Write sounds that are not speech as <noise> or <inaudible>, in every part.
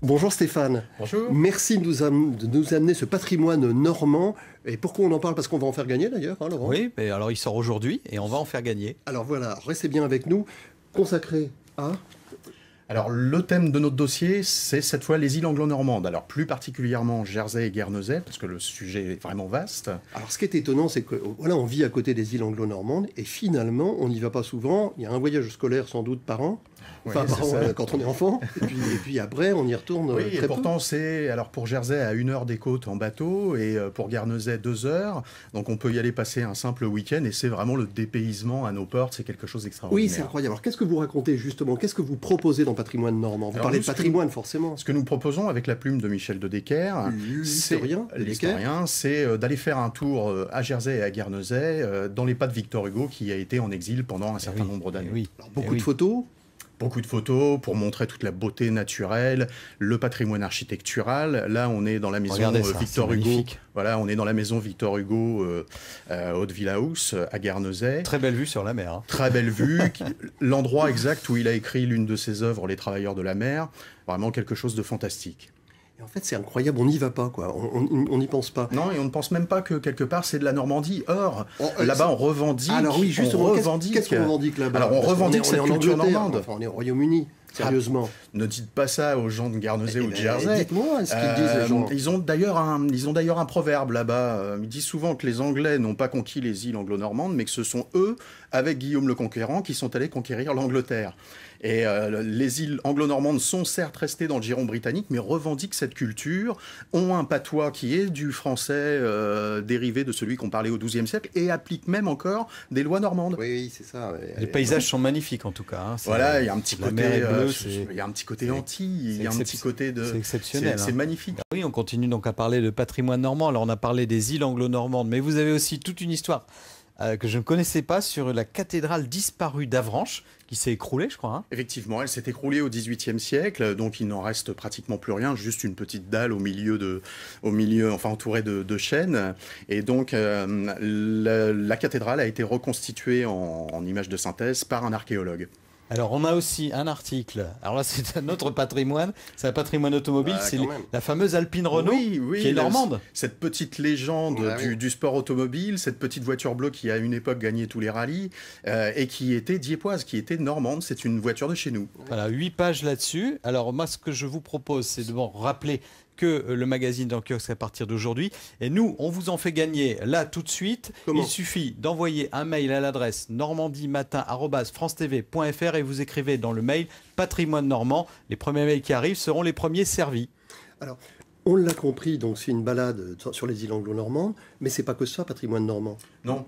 Bonjour Stéphane. Bonjour. Merci de nous, amener ce patrimoine normand. Et pourquoi on en parle Parce qu'on va en faire gagner d'ailleurs, hein, Laurent Oui, mais alors il sort aujourd'hui et on va en faire gagner. Alors voilà, restez bien avec nous, consacré à... Alors le thème de notre dossier, c'est cette fois les îles anglo-normandes. Alors plus particulièrement Jersey et Guernesey, parce que le sujet est vraiment vaste. Alors ce qui est étonnant, c'est que euh, voilà, on vit à côté des îles anglo-normandes et finalement, on n'y va pas souvent. Il y a un voyage scolaire sans doute par an. Enfin, quand on est enfant. et, puis, après, on y retourne. Euh, très et pourtant, c'est alors pour Jersey à une heure des côtes en bateau et euh, pour Guernesey deux heures. Donc on peut y aller passer un simple week-end et c'est vraiment le dépaysement à nos portes. C'est quelque chose d'extraordinaire. Oui, c'est incroyable. Alors qu'est-ce que vous racontez justement Qu'est-ce que vous proposez dans Patrimoine Normand Vous parlez de patrimoine forcément. Ce que nous proposons avec la plume de Michel de Decker, l'historien, c'est euh, d'aller faire un tour à Jersey et à Guernesey dans les pas de Victor Hugo qui a été en exil pendant un certain eh nombre d'années. Eh oui, beaucoup eh de photos, beaucoup de photos pour montrer toute la beauté naturelle, le patrimoine architectural. Là, on est dans la maison euh, Victor Hugo. Voilà, on est dans la maison Victor Hugo euh, euh, haute Villaus, à Guernesey. Très belle vue sur la mer. Hein. Très belle vue. <laughs> L'endroit exact où il a écrit l'une de ses œuvres, Les Travailleurs de la mer. Vraiment quelque chose de fantastique en fait, c'est incroyable, on n'y va pas, quoi. On n'y pense pas. Non, et on ne pense même pas que quelque part c'est de la Normandie. Or, oh, euh, là-bas, on revendique. Alors oui, juste revendique. Qu'est-ce qu'on revendique là-bas Alors, on revendique cette culture normande. Enfin, on est au Royaume-Uni. Sérieusement. Ne dites pas ça aux gens de Guernesey ou de eh, Jersey. Eh, dites-moi ce qu'ils disent, euh, Ils ont d'ailleurs un, un proverbe là-bas. Euh, ils disent souvent que les Anglais n'ont pas conquis les îles anglo-normandes, mais que ce sont eux, avec Guillaume le Conquérant, qui sont allés conquérir l'Angleterre. Et euh, les îles anglo-normandes sont certes restées dans le giron britannique, mais revendiquent cette culture, ont un patois qui est du français dérivé de celui qu'on parlait au XIIe siècle, et appliquent même encore des lois normandes. Oui, c'est ça. Les paysages sont magnifiques en tout cas. Hein. Voilà, il y a un petit côté euh, il y a un petit côté anti, il y a un petit côté de. C'est exceptionnel. C'est hein. magnifique. Bah oui, on continue donc à parler de patrimoine normand. Alors, on a parlé des îles anglo-normandes, mais vous avez aussi toute une histoire euh, que je ne connaissais pas sur la cathédrale disparue d'Avranches, qui s'est écroulée, je crois. Hein. Effectivement, elle s'est écroulée au XVIIIe siècle, donc il n'en reste pratiquement plus rien, juste une petite dalle au milieu, de, au milieu enfin entourée de, de chênes. Et donc, euh, la, cathédrale a été reconstituée en, en image de synthèse par un archéologue. Alors, on a aussi un article. Alors là, c'est un autre patrimoine. C'est un patrimoine automobile. Bah, c'est la fameuse Alpine Renault qui est normande. Cette petite légende bah du, sport automobile, cette petite voiture bleue qui, à une époque, gagnait tous les rallyes euh, et qui était diepoise, qui était normande. C'est une voiture de chez nous. Voilà, huit pages là-dessus. Alors, moi, ce que je vous propose, c'est de rappeler que le magazine dans le à partir d'aujourd'hui. Et nous, on vous en fait gagner là tout de suite. Il suffit d'envoyer un mail à l'adresse normandiematin.francetv.fr et vous écrivez dans le mail patrimoine normand. Les premiers mails qui arrivent seront les premiers servis. Alors, on l'a compris, donc c'est une balade sur les îles anglo-normandes, mais c'est pas que ça, patrimoine normand. Non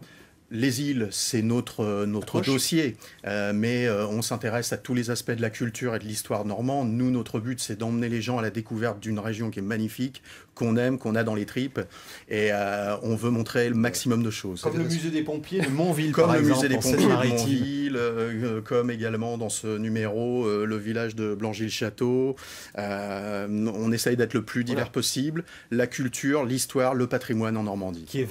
les îles, c'est notre, notre dossier, euh, mais euh, on s'intéresse à tous les aspects de la culture et de l'histoire normande. Nous, notre but, c'est d'emmener les gens à la découverte d'une région qui est magnifique, qu'on aime, qu'on a dans les tripes, et euh, on veut montrer le maximum de choses. Comme le musée des pompiers de Montville, comme le musée des pompiers de Montville, comme également dans ce numéro le village de Blangy-le-Château. on essaye d'être le plus divers possible, la culture, l'histoire, le patrimoine en Normandie.